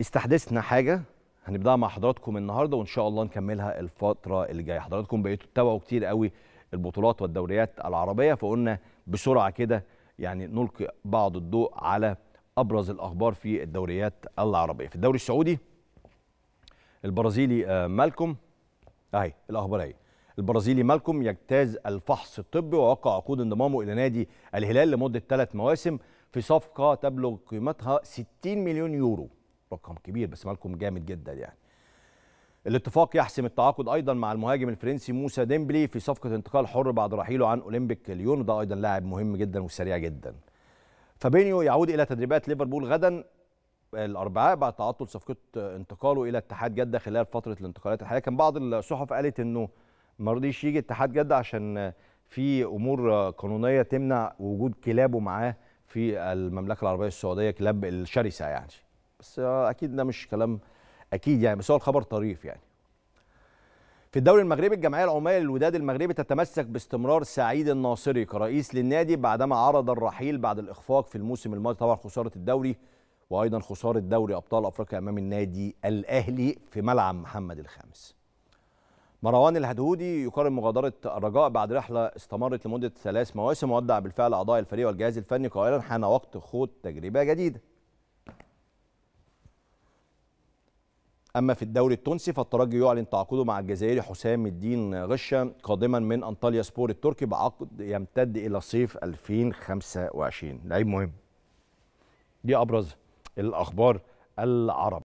استحدثنا حاجه هنبداها مع حضراتكم النهارده وان شاء الله نكملها الفتره اللي جايه حضراتكم بقيتوا تتابعوا كتير قوي البطولات والدوريات العربيه فقلنا بسرعه كده يعني نلقي بعض الضوء على ابرز الاخبار في الدوريات العربيه في الدوري السعودي البرازيلي آه، مالكم اهي الاخبار اهي البرازيلي مالكم يجتاز الفحص الطبي ووقع عقود انضمامه الى نادي الهلال لمده ثلاث مواسم في صفقه تبلغ قيمتها 60 مليون يورو رقم كبير بس مالكم جامد جدا يعني الاتفاق يحسم التعاقد ايضا مع المهاجم الفرنسي موسى ديمبلي في صفقه انتقال حر بعد رحيله عن اولمبيك ليون وده ايضا لاعب مهم جدا وسريع جدا فابينيو يعود الى تدريبات ليفربول غدا الاربعاء بعد تعطل صفقه انتقاله الى اتحاد جده خلال فتره الانتقالات الحاليه كان بعض الصحف قالت انه ما رضيش يجي اتحاد جده عشان في امور قانونيه تمنع وجود كلابه معاه في المملكه العربيه السعوديه كلاب الشرسه يعني بس اكيد ده مش كلام اكيد يعني بس هو الخبر طريف يعني في الدوري المغربي الجمعيه العموميه للوداد المغربي تتمسك باستمرار سعيد الناصري كرئيس للنادي بعدما عرض الرحيل بعد الاخفاق في الموسم الماضي طبعا خساره الدوري وايضا خساره دوري ابطال افريقيا امام النادي الاهلي في ملعب محمد الخامس. مروان الهدهودي يقارن مغادره الرجاء بعد رحله استمرت لمده ثلاث مواسم وودع بالفعل اعضاء الفريق والجهاز الفني قائلا حان وقت خوض تجربه جديده. أما في الدوري التونسي فالترجي يعلن تعاقده مع الجزائري حسام الدين غشة قادما من أنطاليا سبور التركي بعقد يمتد إلى صيف 2025 لعيب مهم دي أبرز الأخبار العرب